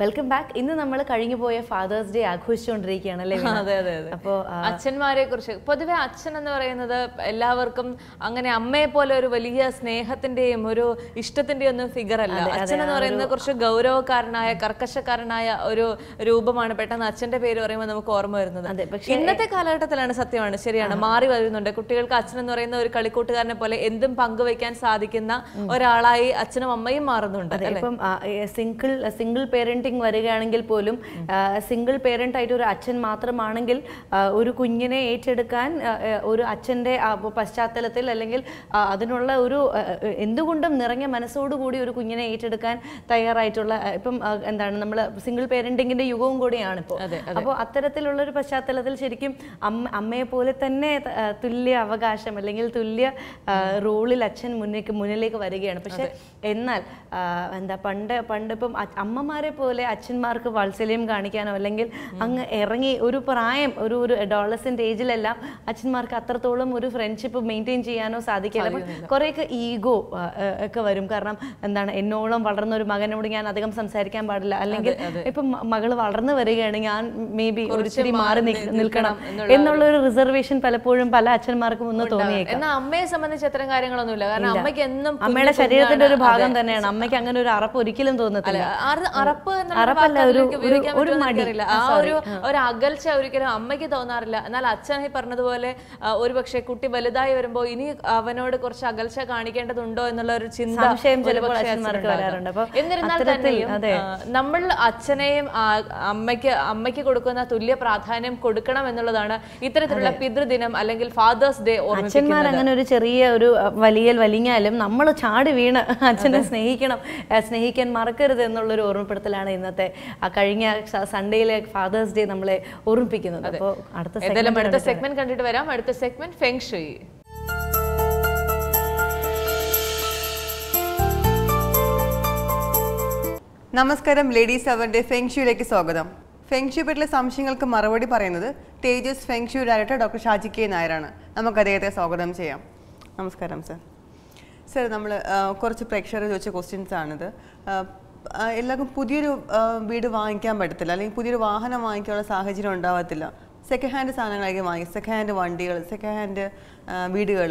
welcome back ഇന്ന് നമ്മൾ കഴിഞ്ഞു പോയ ഫാദേഴ്സ് ഡേ ആഘോഷിച്ചുകൊണ്ടിരിക്കുകയാണ് അല്ലേ അതെ അതെ അതെ അപ്പോൾ അച്ഛന്മാരെ കുറിച്ച് പൊതുവെ അച്ഛൻ എന്ന് പറയുന്നത് എല്ലാവർക്കും അങ്ങനെ അമ്മയെ പോലെ ഒരു വലിയ സ്നേഹത്തിന്റെയും ഒരു ഇഷ്ടത്തിന്റെയും ഒന്നും ഫിഗർ അല്ല അച്ഛൻ എന്ന് പറയുന്നത് കുറച്ച് ഗൗരവക്കാരനായ കർക്കശക്കാരനായ ഒരു രൂപമാണ് പെട്ടെന്ന് അച്ഛന്റെ പേര് പറയുമ്പോൾ നമുക്ക് ഓർമ്മ വരുന്നത് ഇന്നത്തെ കാലഘട്ടത്തിലാണ് സത്യമാണ് ശരിയാണ് മാറി വരുന്നുണ്ട് കുട്ടികൾക്ക് അച്ഛൻ എന്ന് പറയുന്ന ഒരു കളിക്കൂട്ടുകാരനെ പോലെ എന്തും പങ്കുവയ്ക്കാൻ സാധിക്കുന്ന ഒരാളായി അച്ഛനും അമ്മയും മാറുന്നുണ്ട് ഇപ്പം സിംഗിൾ സിംഗിൾ പേരന്റ് സിംഗ് വരികയാണെങ്കിൽ പോലും സിംഗിൾ പേരൻ്റ് ആയിട്ട് ഒരു അച്ഛൻ മാത്രമാണെങ്കിൽ ഒരു കുഞ്ഞിനെ ഏറ്റെടുക്കാൻ ഒരു അച്ഛൻ്റെ പശ്ചാത്തലത്തിൽ അല്ലെങ്കിൽ അതിനുള്ള ഒരു എന്തുകൊണ്ടും നിറഞ്ഞ മനസ്സോടുകൂടി ഒരു കുഞ്ഞിനെ ഏറ്റെടുക്കാൻ തയ്യാറായിട്ടുള്ള ഇപ്പം എന്താണ് നമ്മൾ സിംഗിൾ പേരൻറ്റിങ്ങിൻ്റെ യുഗവും കൂടിയാണ് ഇപ്പോൾ അപ്പോൾ അത്തരത്തിലുള്ള ഒരു പശ്ചാത്തലത്തിൽ ശരിക്കും അമ്മ അമ്മയെ പോലെ തന്നെ തുല്യ അവകാശം അല്ലെങ്കിൽ തുല്യ റോളിൽ അച്ഛൻ മുന്നേക്ക് മുന്നിലേക്ക് വരികയാണ് പക്ഷെ എന്നാൽ എന്താ പണ്ട് പണ്ട് അമ്മമാരെ പോലെ പോലെ അച്ഛന്മാർക്ക് വാത്സല്യം കാണിക്കാനോ അല്ലെങ്കിൽ അങ്ങ് ഇറങ്ങി ഒരു പ്രായം ഒരു ഒരു അഡോളസെൻ്റ് ഏജിലെല്ലാം അച്ഛന്മാർക്ക് അത്രത്തോളം ഒരു ഫ്രണ്ട്ഷിപ്പ് മെയിൻറ്റെയിൻ ചെയ്യാനോ സാധിക്കില്ല കുറേയൊക്കെ ഈഗോ ഒക്കെ വരും കാരണം എന്താണ് എന്നോളം വളർന്ന ഒരു മകനോട് ഞാൻ അധികം സംസാരിക്കാൻ പാടില്ല അല്ലെങ്കിൽ ഇപ്പം മകൾ വളർന്നു വരികയാണെങ്കിൽ ഞാൻ മേ ബി ചെടി മാറി നിൽക്കണം എന്നുള്ള ഒരു റിസർവേഷൻ പലപ്പോഴും പല അച്ഛന്മാർക്കും ഒന്ന് തോന്നിയേക്കും എന്നാൽ അമ്മയെ സംബന്ധിച്ച് അത്തരം കാര്യങ്ങളൊന്നുമില്ല കാരണം അമ്മയ്ക്ക് എന്നും അമ്മയുടെ ശരീരത്തിന്റെ ഒരു ഭാഗം തന്നെയാണ് അമ്മയ്ക്ക് അങ്ങനെ ഒരു അറപ്പ് ഒരിക്കലും തോന്നത്തില്ല അറപ്പ് അറപ്പല്ല ഒരു ഒരു ആ ഒരു ഒരു അകൽച്ച ഒരിക്കലും അമ്മയ്ക്ക് തോന്നാറില്ല എന്നാൽ അച്ഛൻ പറഞ്ഞതുപോലെ ഒരു പക്ഷെ കുട്ടി വലുതായി വരുമ്പോൾ ഇനി അവനോട് കുറച്ച് അകൽച്ച കാണിക്കേണ്ടതുണ്ടോ എന്നുള്ള ഒരു ചിന്ത എന്നിരുന്നാൽ തന്നെയും നമ്മൾ അച്ഛനെയും അമ്മയ്ക്ക് അമ്മയ്ക്ക് കൊടുക്കുന്ന തുല്യ പ്രാധാന്യം കൊടുക്കണം എന്നുള്ളതാണ് ഇത്തരത്തിലുള്ള പിതൃദിനം അല്ലെങ്കിൽ ഫാദേഴ്സ് ഡേ അച്ഛന്മാർ അങ്ങനെ ഒരു ചെറിയ ഒരു വലിയൽ വലിഞ്ഞാലും നമ്മൾ ചാടി വീണ് അച്ഛനെ സ്നേഹിക്കണം സ്നേഹിക്കാൻ മറക്കരുത് എന്നുള്ളൊരു ഓർമ്മപ്പെടുത്തലാണ് ഇന്നത്തെ കഴിഞ്ഞ സൺഡേയിലെ ഫാദേഴ്സ് ഡേ നമ്മളെ ഓർമ്മിപ്പിക്കുന്നത് അപ്പോൾ അടുത്ത അടുത്ത സെഗ്മെന്റ് കണ്ടിട്ട് വരാം അടുത്ത സെഗ്മെന്റ് ഫെങ്ഷുയി നമസ്കാരം ലേഡീസ് അവറിന്റെ ഫെങ്ഷുയിലേക്ക് സ്വാഗതം ഫെങ്ഷു പറ്റിയ സംശയങ്ങൾക്ക് മറുപടി പറയുന്നത് Tejas feng shui director doctor Shaji K നായരാണ് നമുക്ക് അദ്ദേഹത്തെ സ്വാഗതം ചെയ്യാം നമസ്കാരം സർ സർ നമ്മൾ കുറച്ച് പ്രേക്ഷകർ ചോദിച്ച ക്വസ്റ്റ്യൻസ് ആണിത് എല്ലാവർക്കും പുതിയൊരു വീട് വാങ്ങിക്കാൻ പറ്റത്തില്ല അല്ലെങ്കിൽ പുതിയൊരു വാഹനം വാങ്ങിക്കാനുള്ള സാഹചര്യം ഉണ്ടാവത്തില്ല സെക്കൻഡ് ഹാൻഡ് സാധനങ്ങളായിരിക്കും വാങ്ങി സെക്കൻഡ് ഹാൻഡ് വണ്ടികൾ സെക്കൻഡ് ഹാൻഡ് വീടുകൾ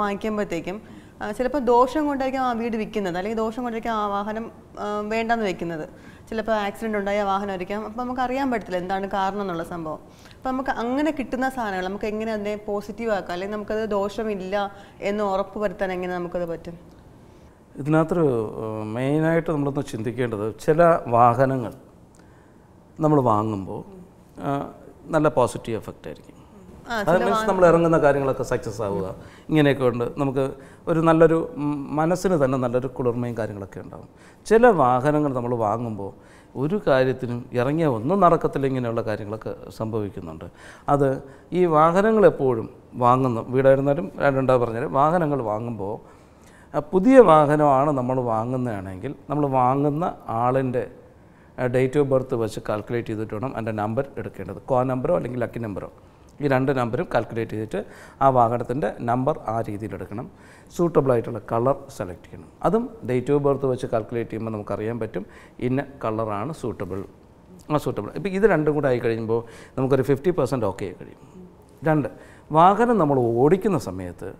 വാങ്ങിക്കുമ്പോഴത്തേക്കും ചിലപ്പോൾ ദോഷം കൊണ്ടായിരിക്കും ആ വീട് വിൽക്കുന്നത് അല്ലെങ്കിൽ ദോഷം കൊണ്ടായിരിക്കും ആ വാഹനം വേണ്ടെന്ന് വെക്കുന്നത് ചിലപ്പോൾ ആക്സിഡൻ്റ് ഉണ്ടായ ആയിരിക്കാം അപ്പോൾ നമുക്ക് അറിയാൻ പറ്റത്തില്ല എന്താണ് കാരണം എന്നുള്ള സംഭവം അപ്പോൾ നമുക്ക് അങ്ങനെ കിട്ടുന്ന സാധനങ്ങൾ നമുക്ക് എങ്ങനെ അതിനെ പോസിറ്റീവ് ആക്കാം അല്ലെങ്കിൽ നമുക്കത് ദോഷമില്ല എന്ന് ഉറപ്പ് വരുത്താൻ എങ്ങനെ നമുക്കത് പറ്റും ഇതിനകത്ത് മെയിനായിട്ട് നമ്മളൊന്ന് ചിന്തിക്കേണ്ടത് ചില വാഹനങ്ങൾ നമ്മൾ വാങ്ങുമ്പോൾ നല്ല പോസിറ്റീവ് എഫക്റ്റ് ആയിരിക്കും അത് മീൻസ് നമ്മൾ ഇറങ്ങുന്ന കാര്യങ്ങളൊക്കെ സക്സസ് ആവുക ഇങ്ങനെയൊക്കെ ഉണ്ട് നമുക്ക് ഒരു നല്ലൊരു മനസ്സിന് തന്നെ നല്ലൊരു കുളിർമയും കാര്യങ്ങളൊക്കെ ഉണ്ടാകും ചില വാഹനങ്ങൾ നമ്മൾ വാങ്ങുമ്പോൾ ഒരു കാര്യത്തിനും ഇറങ്ങിയ ഒന്നും നടക്കത്തില്ല ഇങ്ങനെയുള്ള കാര്യങ്ങളൊക്കെ സംഭവിക്കുന്നുണ്ട് അത് ഈ വാഹനങ്ങൾ എപ്പോഴും വാങ്ങുന്ന വീടായിരുന്നാലും രണ്ടാമത് പറഞ്ഞാലും വാഹനങ്ങൾ വാങ്ങുമ്പോൾ പുതിയ വാഹനമാണ് നമ്മൾ വാങ്ങുന്നതാണെങ്കിൽ നമ്മൾ വാങ്ങുന്ന ആളിൻ്റെ ഡേറ്റ് ഓഫ് ബർത്ത് വെച്ച് കാൽക്കുലേറ്റ് ചെയ്തിട്ട് വേണം എൻ്റെ നമ്പർ എടുക്കേണ്ടത് കോ നമ്പറോ അല്ലെങ്കിൽ ലക്കി നമ്പറോ ഈ രണ്ട് നമ്പരും കാൽക്കുലേറ്റ് ചെയ്തിട്ട് ആ വാഹനത്തിൻ്റെ നമ്പർ ആ രീതിയിൽ എടുക്കണം സൂട്ടബിൾ ആയിട്ടുള്ള കളർ സെലക്ട് ചെയ്യണം അതും ഡേറ്റ് ഓഫ് ബർത്ത് വെച്ച് കാൽക്കുലേറ്റ് ചെയ്യുമ്പോൾ നമുക്കറിയാൻ പറ്റും ഇന്ന കളറാണ് സൂട്ടബിൾ ആ സൂട്ടബിൾ ഇപ്പോൾ ഇത് രണ്ടും കൂടെ ആയി കഴിയുമ്പോൾ നമുക്കൊരു ഫിഫ്റ്റി പെർസെൻറ്റ് ഓക്കെ കഴിയും രണ്ട് വാഹനം നമ്മൾ ഓടിക്കുന്ന സമയത്ത്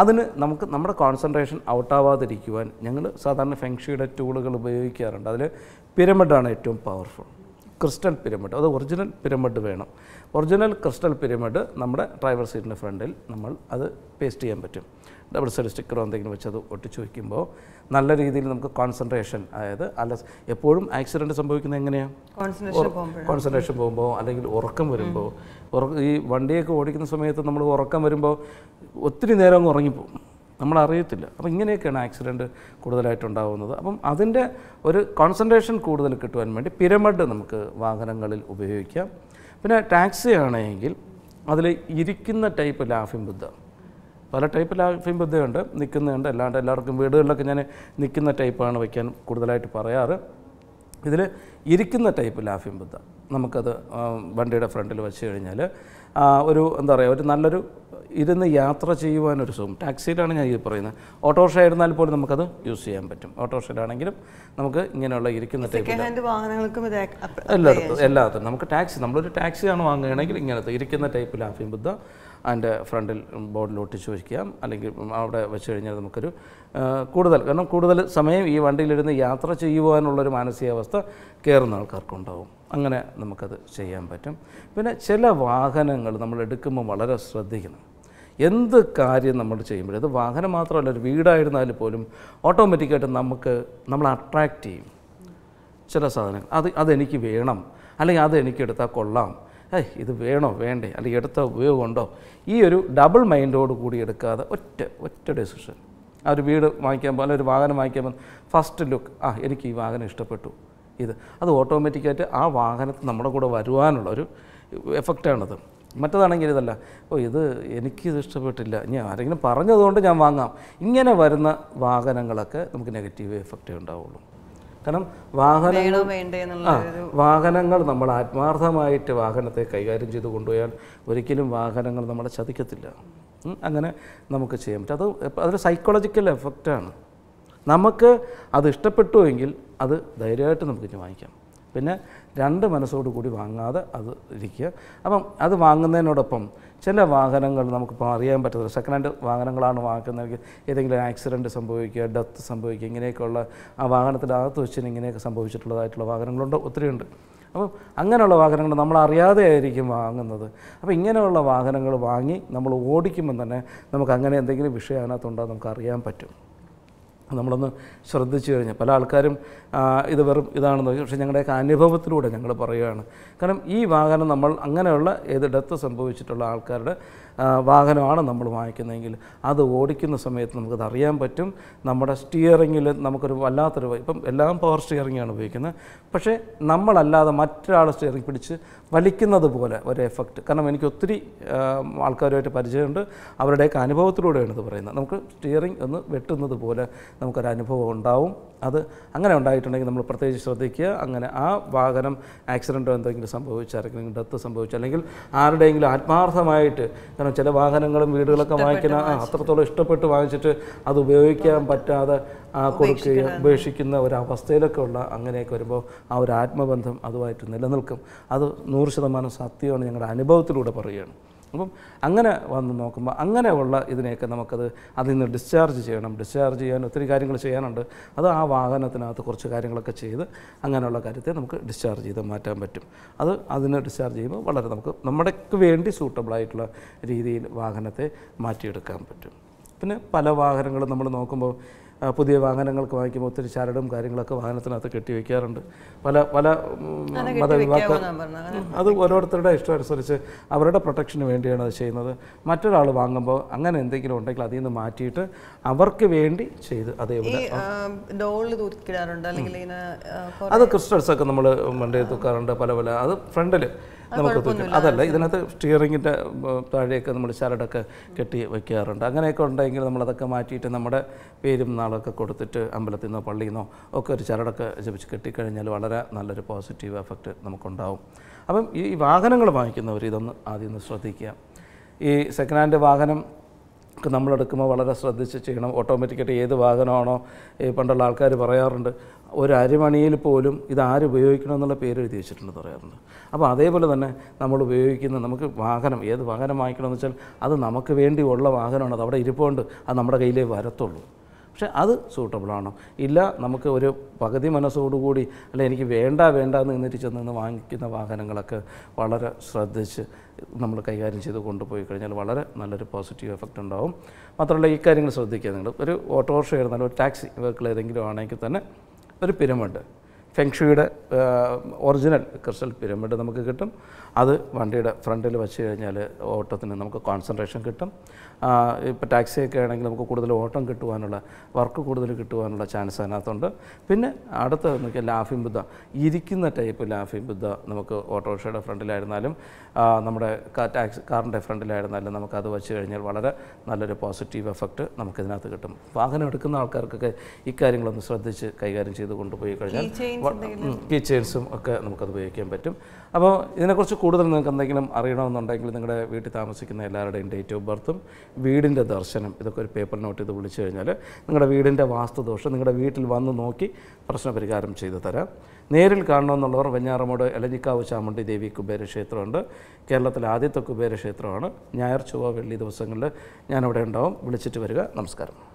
അതിന് നമുക്ക് നമ്മുടെ കോൺസെൻട്രേഷൻ ഔട്ടാവാതിരിക്കുവാൻ ഞങ്ങൾ സാധാരണ ഫെങ്ഷിയുടെ ടൂളുകൾ ഉപയോഗിക്കാറുണ്ട് അതിൽ പിരമിഡാണ് ഏറ്റവും പവർഫുൾ ക്രിസ്റ്റൽ പിരമിഡ് അത് ഒറിജിനൽ പിരമിഡ് വേണം ഒറിജിനൽ ക്രിസ്റ്റൽ പിരമിഡ് നമ്മുടെ ഡ്രൈവർ സീറ്റിൻ്റെ ഫ്രണ്ടിൽ നമ്മൾ അത് പേസ്റ്റ് ചെയ്യാൻ പറ്റും ഡബിൾ സൈഡ് സ്റ്റിക്കറോ എന്തെങ്കിലും വെച്ചത് ഒട്ടിച്ചു വയ്ക്കുമ്പോൾ നല്ല രീതിയിൽ നമുക്ക് കോൺസെൻട്രേഷൻ അതായത് അല്ല എപ്പോഴും ആക്സിഡൻറ്റ് സംഭവിക്കുന്നത് എങ്ങനെയാണ് കോൺസെൻട്രേഷൻ പോകുമ്പോൾ അല്ലെങ്കിൽ ഉറക്കം വരുമ്പോൾ ഉറക്കം ഈ വണ്ടിയൊക്കെ ഓടിക്കുന്ന സമയത്ത് നമ്മൾ ഉറക്കം വരുമ്പോൾ ഒത്തിരി നേരം അങ്ങ് ഉറങ്ങിപ്പോകും നമ്മൾ അറിയത്തില്ല അപ്പം ഇങ്ങനെയൊക്കെയാണ് ആക്സിഡൻറ്റ് ഉണ്ടാകുന്നത് അപ്പം അതിൻ്റെ ഒരു കോൺസെൻട്രേഷൻ കൂടുതൽ കിട്ടുവാൻ വേണ്ടി പിരമിഡ് നമുക്ക് വാഹനങ്ങളിൽ ഉപയോഗിക്കാം പിന്നെ ടാക്സി ആണെങ്കിൽ അതിൽ ഇരിക്കുന്ന ടൈപ്പ് ലാഫിൻ ബുദ്ധ പല ടൈപ്പ് ലാഫിൻ ബുദ്ധയുണ്ട് നിൽക്കുന്നുണ്ട് അല്ലാണ്ട് എല്ലാവർക്കും വീടുകളിലൊക്കെ ഞാൻ നിൽക്കുന്ന ടൈപ്പാണ് വയ്ക്കാൻ കൂടുതലായിട്ട് പറയാറ് ഇതിൽ ഇരിക്കുന്ന ടൈപ്പ് ലാഫിൻ ബുദ്ധ നമുക്കത് വണ്ടിയുടെ ഫ്രണ്ടിൽ വെച്ച് കഴിഞ്ഞാൽ ഒരു എന്താ പറയുക ഒരു നല്ലൊരു ഇരുന്ന് യാത്ര ചെയ്യുവാനൊരു സുഖം ടാക്സിയിലാണ് ഞാൻ ഇത് പറയുന്നത് ഓട്ടോറിക്ഷ ആയിരുന്നാൽ പോലും നമുക്കത് യൂസ് ചെയ്യാൻ പറ്റും ഓട്ടോറിക്ഷയിലാണെങ്കിലും നമുക്ക് ഇങ്ങനെയുള്ള ഇരിക്കുന്ന എല്ലായിടത്തും എല്ലാത്തും നമുക്ക് ടാക്സി നമ്മളൊരു ടാക്സിയാണ് വാങ്ങുകയാണെങ്കിൽ ഇങ്ങനത്തെ ഇരിക്കുന്ന ടൈപ്പിൽ ആഫിയും ബുദ്ധ അതിൻ്റെ ഫ്രണ്ടിൽ ബോർഡിൽ ഒട്ടിച്ച് വയ്ക്കാം അല്ലെങ്കിൽ അവിടെ വെച്ച് കഴിഞ്ഞാൽ നമുക്കൊരു കൂടുതൽ കാരണം കൂടുതൽ സമയം ഈ വണ്ടിയിലിരുന്ന് യാത്ര ചെയ്യുവാനുള്ളൊരു മാനസികാവസ്ഥ കയറുന്ന ആൾക്കാർക്കുണ്ടാവും അങ്ങനെ നമുക്കത് ചെയ്യാൻ പറ്റും പിന്നെ ചില വാഹനങ്ങൾ നമ്മൾ എടുക്കുമ്പോൾ വളരെ ശ്രദ്ധിക്കണം എന്ത് കാര്യം നമ്മൾ ചെയ്യുമ്പോഴും അത് വാഹനം മാത്രമല്ല ഒരു വീടായിരുന്നാലും പോലും ഓട്ടോമാറ്റിക്കായിട്ട് നമുക്ക് നമ്മൾ അട്രാക്റ്റ് ചെയ്യും ചില സാധനങ്ങൾ അത് അതെനിക്ക് വേണം അല്ലെങ്കിൽ അത് എടുത്താൽ കൊള്ളാം ഏയ് ഇത് വേണോ വേണ്ടേ അല്ലെങ്കിൽ എടുത്ത ഉപയോഗമുണ്ടോ ഈ ഒരു ഡബിൾ മൈൻഡോട് കൂടി എടുക്കാതെ ഒറ്റ ഒറ്റ ഡെസിഷൻ ആ ഒരു വീട് വാങ്ങിക്കാൻ പോലെ ഒരു വാഹനം വാങ്ങിക്കാൻ ഫസ്റ്റ് ലുക്ക് ആ എനിക്ക് ഈ വാഹനം ഇഷ്ടപ്പെട്ടു ഇത് അത് ഓട്ടോമാറ്റിക്കായിട്ട് ആ വാഹനത്തിൽ നമ്മുടെ കൂടെ ഒരു എഫക്റ്റാണത് മറ്റതാണെങ്കിൽ ഇതല്ല ഓ ഇത് ഇത് ഇഷ്ടപ്പെട്ടില്ല ഇനി ആരെങ്കിലും പറഞ്ഞതുകൊണ്ട് ഞാൻ വാങ്ങാം ഇങ്ങനെ വരുന്ന വാഹനങ്ങളൊക്കെ നമുക്ക് നെഗറ്റീവ് എഫക്റ്റേ ഉണ്ടാവുള്ളൂ കാരണം വാഹനങ്ങൾ ആ വാഹനങ്ങൾ നമ്മൾ ആത്മാർത്ഥമായിട്ട് വാഹനത്തെ കൈകാര്യം ചെയ്ത് കൊണ്ടുപോയാൽ ഒരിക്കലും വാഹനങ്ങൾ നമ്മളെ ചതിക്കത്തില്ല അങ്ങനെ നമുക്ക് ചെയ്യാൻ പറ്റും അത് അതൊരു സൈക്കോളജിക്കൽ എഫക്റ്റാണ് നമുക്ക് അത് ഇഷ്ടപ്പെട്ടുവെങ്കിൽ അത് ധൈര്യമായിട്ട് നമുക്ക് വാങ്ങിക്കാം പിന്നെ രണ്ട് മനസ്സോട് കൂടി വാങ്ങാതെ അത് ഇരിക്കുക അപ്പം അത് വാങ്ങുന്നതിനോടൊപ്പം ചില വാഹനങ്ങൾ നമുക്കിപ്പോൾ അറിയാൻ പറ്റത്തില്ല സെക്കൻഡ് ഹാൻഡ് വാഹനങ്ങളാണ് വാങ്ങുന്നതെങ്കിൽ ഏതെങ്കിലും ആക്സിഡൻറ്റ് സംഭവിക്കുക ഡെത്ത് സംഭവിക്കുക ഇങ്ങനെയൊക്കെയുള്ള ആ വാഹനത്തിൻ്റെ അകത്ത് വെച്ചിന് ഇങ്ങനെയൊക്കെ സംഭവിച്ചിട്ടുള്ളതായിട്ടുള്ള വാഹനങ്ങളുണ്ട് ഉണ്ട് അപ്പം അങ്ങനെയുള്ള വാഹനങ്ങൾ നമ്മൾ അറിയാതെ ആയിരിക്കും വാങ്ങുന്നത് അപ്പോൾ ഇങ്ങനെയുള്ള വാഹനങ്ങൾ വാങ്ങി നമ്മൾ ഓടിക്കുമ്പോൾ തന്നെ നമുക്ക് അങ്ങനെ എന്തെങ്കിലും വിഷയം അതിനകത്തുണ്ടോ നമുക്ക് അറിയാൻ പറ്റും നമ്മളൊന്ന് ശ്രദ്ധിച്ചു കഴിഞ്ഞാൽ പല ആൾക്കാരും ഇത് വെറും ഇതാണെന്ന് പക്ഷേ ഞങ്ങളുടെയൊക്കെ അനുഭവത്തിലൂടെ ഞങ്ങൾ പറയുകയാണ് കാരണം ഈ വാഹനം നമ്മൾ അങ്ങനെയുള്ള ഏത് ഡെത്ത് സംഭവിച്ചിട്ടുള്ള ആൾക്കാരുടെ വാഹനമാണ് നമ്മൾ വാങ്ങിക്കുന്നതെങ്കിൽ അത് ഓടിക്കുന്ന സമയത്ത് നമുക്കത് അറിയാൻ പറ്റും നമ്മുടെ സ്റ്റിയറിങ്ങിൽ നമുക്കൊരു വല്ലാത്തൊരു ഇപ്പം എല്ലാം പവർ സ്റ്റിയറിങ്ങാണ് ഉപയോഗിക്കുന്നത് പക്ഷേ നമ്മളല്ലാതെ മറ്റൊരാൾ സ്റ്റിയറിംഗ് പിടിച്ച് വലിക്കുന്നത് പോലെ ഒരു എഫക്റ്റ് കാരണം എനിക്ക് ഒത്തിരി ആൾക്കാരുമായിട്ട് പരിചയമുണ്ട് അവരുടെയൊക്കെ അനുഭവത്തിലൂടെയാണ് ഇത് പറയുന്നത് നമുക്ക് സ്റ്റിയറിംഗ് ഒന്ന് വെട്ടുന്നത് പോലെ അനുഭവം ഉണ്ടാവും അത് അങ്ങനെ ഉണ്ടായിട്ടുണ്ടെങ്കിൽ നമ്മൾ പ്രത്യേകിച്ച് ശ്രദ്ധിക്കുക അങ്ങനെ ആ വാഹനം ആക്സിഡൻറ്റോ എന്തെങ്കിലും സംഭവിച്ചു ആരെങ്കിലും ഡെത്ത് സംഭവിച്ചു അല്ലെങ്കിൽ ആരുടെയെങ്കിലും ആത്മാർത്ഥമായിട്ട് കാരണം ചില വാഹനങ്ങളും വീടുകളൊക്കെ വാങ്ങിക്കുന്ന അത്രത്തോളം ഇഷ്ടപ്പെട്ട് വാങ്ങിച്ചിട്ട് അത് ഉപയോഗിക്കാൻ പറ്റാതെ കൊടുക്കുകയും ഉപേക്ഷിക്കുന്ന ഒരവസ്ഥയിലൊക്കെ ഉള്ള അങ്ങനെയൊക്കെ വരുമ്പോൾ ആ ഒരു ആത്മബന്ധം അതുമായിട്ട് നിലനിൽക്കും അത് നൂറ് ശതമാനം സത്യമാണ് ഞങ്ങളുടെ അനുഭവത്തിലൂടെ പറയുകയാണ് അപ്പം അങ്ങനെ വന്ന് നോക്കുമ്പോൾ അങ്ങനെ ഉള്ള ഇതിനെയൊക്കെ നമുക്കത് അതിൽ നിന്ന് ഡിസ്ചാർജ് ചെയ്യണം ഡിസ്ചാർജ് ചെയ്യാൻ ഒത്തിരി കാര്യങ്ങൾ ചെയ്യാനുണ്ട് അത് ആ വാഹനത്തിനകത്ത് കുറച്ച് കാര്യങ്ങളൊക്കെ ചെയ്ത് അങ്ങനെയുള്ള കാര്യത്തെ നമുക്ക് ഡിസ്ചാർജ് ചെയ്ത് മാറ്റാൻ പറ്റും അത് അതിനെ ഡിസ്ചാർജ് ചെയ്യുമ്പോൾ വളരെ നമുക്ക് നമ്മുടെക്ക് വേണ്ടി സൂട്ടബിളായിട്ടുള്ള രീതിയിൽ വാഹനത്തെ മാറ്റിയെടുക്കാൻ പറ്റും പിന്നെ പല വാഹനങ്ങളും നമ്മൾ നോക്കുമ്പോൾ പുതിയ വാഹനങ്ങൾക്ക് വാങ്ങിക്കുമ്പോൾ ഒത്തിരി ചരടും കാര്യങ്ങളൊക്കെ വാഹനത്തിനകത്ത് കെട്ടിവെക്കാറുണ്ട് പല പല മതവിഭാഗക്കാർ അത് ഓരോരുത്തരുടെ ഇഷ്ടം അനുസരിച്ച് അവരുടെ പ്രൊട്ടക്ഷന് വേണ്ടിയാണ് അത് ചെയ്യുന്നത് മറ്റൊരാൾ വാങ്ങുമ്പോൾ അങ്ങനെ എന്തെങ്കിലും ഉണ്ടെങ്കിൽ അതിൽ നിന്ന് മാറ്റിയിട്ട് അവർക്ക് വേണ്ടി ചെയ്ത് അതേപോലെ അത് ക്രിസ്റ്റൽസ് ഒക്കെ നമ്മൾ വണ്ടിയിൽ തൂക്കാറുണ്ട് പല പല അത് ഫ്രണ്ടിൽ നമുക്ക് തൂക്കാം അതല്ല ഇതിനകത്ത് സ്റ്റിയറിങ്ങിൻ്റെ താഴെയൊക്കെ നമ്മൾ ചരടൊക്കെ കെട്ടി വയ്ക്കാറുണ്ട് അങ്ങനെയൊക്കെ ഉണ്ടെങ്കിൽ നമ്മളതൊക്കെ മാറ്റിയിട്ട് നമ്മുടെ പേരും നാളൊക്കെ കൊടുത്തിട്ട് അമ്പലത്തിൽ നിന്നോ പള്ളിയിൽ നിന്നോ ഒക്കെ ഒരു ചരടൊക്കെ ജപിച്ച് കെട്ടിക്കഴിഞ്ഞാൽ വളരെ നല്ലൊരു പോസിറ്റീവ് എഫക്റ്റ് നമുക്കുണ്ടാവും അപ്പം ഈ വാഹനങ്ങൾ വാങ്ങിക്കുന്നവർ ഇതൊന്ന് ആദ്യം ഒന്ന് ശ്രദ്ധിക്കുക ഈ സെക്കൻഡ് ഹാൻഡ് വാഹനം ഒക്കെ നമ്മളെടുക്കുമ്പോൾ വളരെ ശ്രദ്ധിച്ച് ചെയ്യണം ഓട്ടോമാറ്റിക്കായിട്ട് ഏത് വാഹനമാണോ ഈ പണ്ടുള്ള ആൾക്കാർ പറയാറുണ്ട് ഒരു അരിമണിയിൽ പോലും ഇത് ആര് ഉപയോഗിക്കണം എന്നുള്ള പേര് എഴുതി വെച്ചിട്ടുണ്ട് പറയാറുണ്ട് അപ്പോൾ അതേപോലെ തന്നെ നമ്മൾ ഉപയോഗിക്കുന്ന നമുക്ക് വാഹനം ഏത് വാഹനം വാങ്ങിക്കണമെന്ന് വെച്ചാൽ അത് നമുക്ക് വേണ്ടി ഉള്ള വാഹനമാണ് അത് അവിടെ ഇരിപ്പുണ്ട് അത് നമ്മുടെ കയ്യിലേ വരത്തുള്ളൂ പക്ഷെ അത് സൂട്ടബിളാണോ ഇല്ല നമുക്ക് ഒരു പകുതി മനസ്സോടുകൂടി അല്ല എനിക്ക് വേണ്ട വേണ്ട എന്ന് നിന്നിട്ട് ചെന്ന് വാങ്ങിക്കുന്ന വാഹനങ്ങളൊക്കെ വളരെ ശ്രദ്ധിച്ച് നമ്മൾ കൈകാര്യം ചെയ്ത് കൊണ്ടുപോയി കഴിഞ്ഞാൽ വളരെ നല്ലൊരു പോസിറ്റീവ് എഫക്റ്റ് ഉണ്ടാവും മാത്രമല്ല ഈ കാര്യങ്ങൾ ശ്രദ്ധിക്കുക നിങ്ങൾ ഒരു ഓട്ടോറിക്ഷ ആയിരുന്നാലും ഒരു ടാക്സി വെഹിക്കിൾ ഏതെങ്കിലും ആണെങ്കിൽ തന്നെ ഒരു പിരമിഡ് ഫെങ്ഷുയുടെ ഒറിജിനൽ ക്രിസ്റ്റൽ പിരമിഡ് നമുക്ക് കിട്ടും അത് വണ്ടിയുടെ ഫ്രണ്ടിൽ വെച്ച് കഴിഞ്ഞാൽ ഓട്ടത്തിന് നമുക്ക് കോൺസെൻട്രേഷൻ കിട്ടും ഇപ്പോൾ ടാക്സിയൊക്കെ ആണെങ്കിൽ നമുക്ക് കൂടുതൽ ഓട്ടം കിട്ടുവാനുള്ള വർക്ക് കൂടുതൽ കിട്ടുവാനുള്ള ചാൻസ് അതിനകത്തുണ്ട് പിന്നെ അടുത്ത നമുക്ക് ലാഫിം ബുദ്ധ ഇരിക്കുന്ന ടൈപ്പ് ലാഫിം ബുദ്ധ നമുക്ക് ഓട്ടോറിക്ഷയുടെ ഫ്രണ്ടിലായിരുന്നാലും നമ്മുടെ ടാക്സി കാറിൻ്റെ ഫ്രണ്ടിലായിരുന്നാലും നമുക്ക് അത് വെച്ച് കഴിഞ്ഞാൽ വളരെ നല്ലൊരു പോസിറ്റീവ് എഫക്റ്റ് നമുക്കിതിനകത്ത് കിട്ടും വാഹനം എടുക്കുന്ന ആൾക്കാർക്കൊക്കെ ഇക്കാര്യങ്ങളൊന്ന് ശ്രദ്ധിച്ച് കൈകാര്യം ചെയ്ത് കൊണ്ടുപോയി കഴിഞ്ഞാൽ ഫീച്ചേഴ്സും ഒക്കെ നമുക്കത് ഉപയോഗിക്കാൻ പറ്റും അപ്പോൾ ഇതിനെക്കുറിച്ച് കൂടുതൽ നിങ്ങൾക്ക് എന്തെങ്കിലും അറിയണമെന്നുണ്ടെങ്കിൽ നിങ്ങളുടെ വീട്ടിൽ താമസിക്കുന്ന എല്ലാവരുടെയും ഡേറ്റ് ഓഫ് ബർത്തും വീടിൻ്റെ ദർശനം ഇതൊക്കെ ഒരു പേപ്പർ നോട്ട് ചെയ്ത് വിളിച്ചു കഴിഞ്ഞാൽ നിങ്ങളുടെ വീടിൻ്റെ വാസ്തുദോഷം നിങ്ങളുടെ വീട്ടിൽ വന്ന് നോക്കി പ്രശ്നപരിഹാരം ചെയ്തു തരാം നേരിൽ കാണണമെന്നുള്ളവർ വെഞ്ഞാറമോട് എലഞ്ഞിക്കാവ് ചാമുണ്ടി ദേവി കുബേരക്ഷേത്രമുണ്ട് കേരളത്തിലെ ആദ്യത്തെ കുബേരക്ഷേത്രമാണ് ഞായർ ചൊവ്വ വെള്ളി ദിവസങ്ങളിൽ ഞാനവിടെ ഉണ്ടാവും വിളിച്ചിട്ട് വരിക നമസ്കാരം